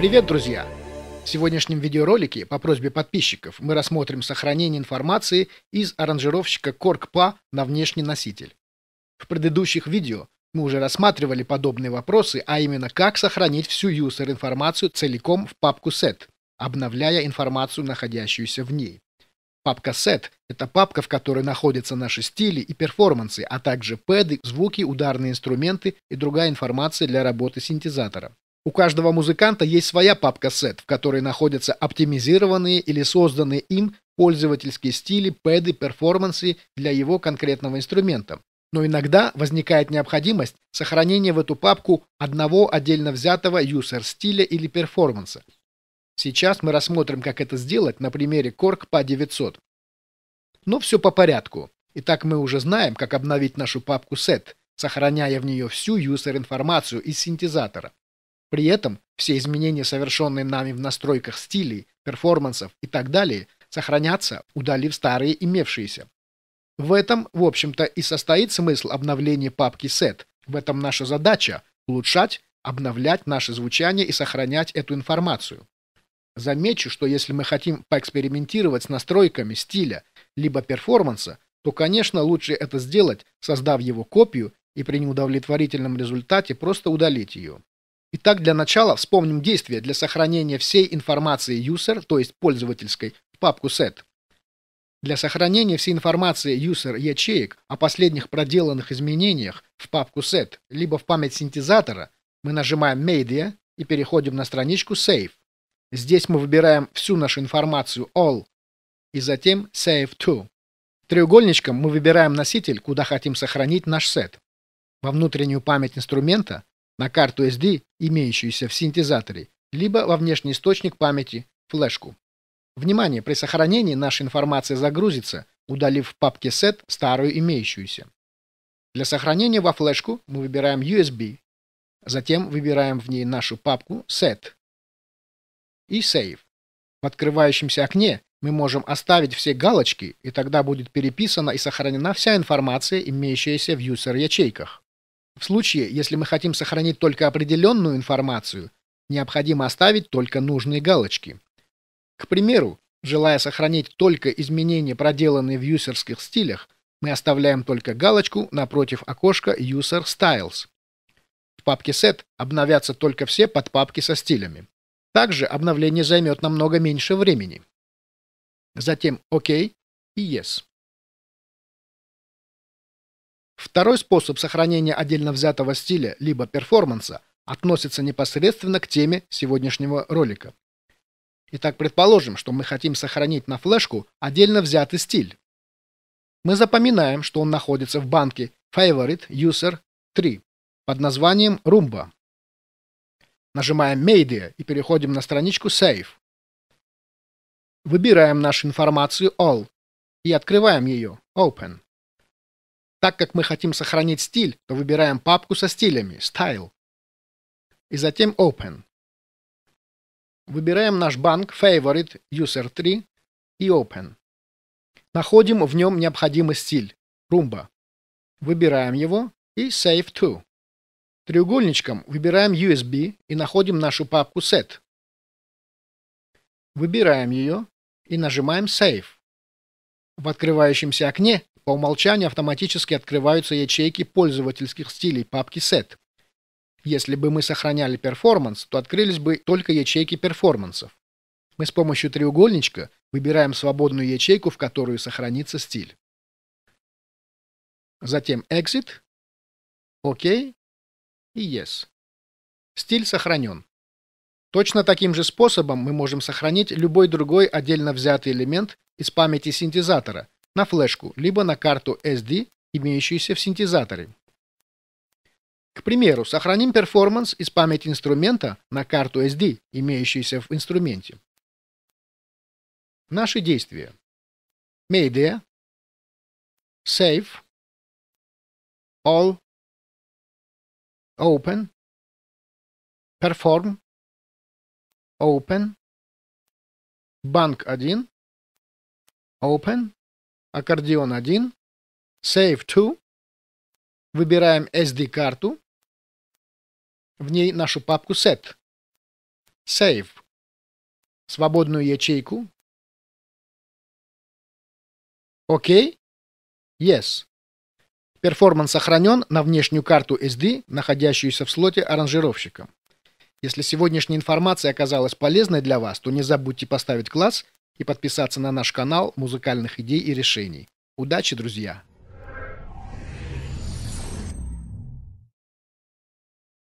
Привет, друзья! В сегодняшнем видеоролике по просьбе подписчиков мы рассмотрим сохранение информации из аранжировщика Коркпа на внешний носитель. В предыдущих видео мы уже рассматривали подобные вопросы, а именно как сохранить всю user информацию целиком в папку set, обновляя информацию, находящуюся в ней. Папка set – это папка, в которой находятся наши стили и перформансы, а также пэды, звуки, ударные инструменты и другая информация для работы синтезатора. У каждого музыканта есть своя папка-сет, в которой находятся оптимизированные или созданные им пользовательские стили, пэды, перформансы для его конкретного инструмента. Но иногда возникает необходимость сохранения в эту папку одного отдельно взятого юзер-стиля или перформанса. Сейчас мы рассмотрим, как это сделать на примере Korg PA900. Но все по порядку. Итак, мы уже знаем, как обновить нашу папку set, сохраняя в нее всю юзер-информацию из синтезатора. При этом все изменения, совершенные нами в настройках стилей, перформансов и так далее, сохранятся, удалив старые имевшиеся. В этом, в общем-то, и состоит смысл обновления папки set. В этом наша задача – улучшать, обновлять наше звучание и сохранять эту информацию. Замечу, что если мы хотим поэкспериментировать с настройками стиля либо перформанса, то, конечно, лучше это сделать, создав его копию и при неудовлетворительном результате просто удалить ее. Итак, для начала вспомним действие для сохранения всей информации user, то есть пользовательской, в папку set. Для сохранения всей информации user ячеек о последних проделанных изменениях в папку set, либо в память синтезатора, мы нажимаем Media и переходим на страничку Save. Здесь мы выбираем всю нашу информацию All и затем Save To. Треугольничком мы выбираем носитель, куда хотим сохранить наш сет. Во внутреннюю память инструмента на карту SD, имеющуюся в синтезаторе, либо во внешний источник памяти, флешку. Внимание, при сохранении наша информация загрузится, удалив в папке set старую имеющуюся. Для сохранения во флешку мы выбираем USB, затем выбираем в ней нашу папку set и save. В открывающемся окне мы можем оставить все галочки, и тогда будет переписана и сохранена вся информация, имеющаяся в user-ячейках. В случае, если мы хотим сохранить только определенную информацию, необходимо оставить только нужные галочки. К примеру, желая сохранить только изменения, проделанные в юсерских стилях, мы оставляем только галочку напротив окошка User Styles. В папке Set обновятся только все подпапки со стилями. Также обновление займет намного меньше времени. Затем OK и Yes. Второй способ сохранения отдельно взятого стиля, либо перформанса, относится непосредственно к теме сегодняшнего ролика. Итак, предположим, что мы хотим сохранить на флешку отдельно взятый стиль. Мы запоминаем, что он находится в банке Favorite User 3 под названием Roomba. Нажимаем Media и переходим на страничку Save. Выбираем нашу информацию All и открываем ее Open. Так как мы хотим сохранить стиль, то выбираем папку со стилями Style и затем Open. Выбираем наш банк Favorite User 3 и Open. Находим в нем необходимый стиль Roomba. Выбираем его и Save To. Треугольничком выбираем USB и находим нашу папку Set. Выбираем ее и нажимаем Save. В открывающемся окне по умолчанию автоматически открываются ячейки пользовательских стилей папки Set. Если бы мы сохраняли Performance, то открылись бы только ячейки перформансов. Мы с помощью треугольничка выбираем свободную ячейку, в которую сохранится стиль. Затем Exit, OK и Yes. Стиль сохранен. Точно таким же способом мы можем сохранить любой другой отдельно взятый элемент из памяти синтезатора на флешку, либо на карту SD, имеющуюся в синтезаторе. К примеру, сохраним перформанс из памяти инструмента на карту SD, имеющуюся в инструменте. Наши действия. Media. Save. All. Open. Perform. Open. Банк 1. Open, аккордеон 1, Save to, выбираем SD-карту, в ней нашу папку Set, Save, свободную ячейку, OK, Yes. Перформанс сохранен на внешнюю карту SD, находящуюся в слоте аранжировщика. Если сегодняшняя информация оказалась полезной для вас, то не забудьте поставить класс и подписаться на наш канал музыкальных идей и решений. Удачи, друзья!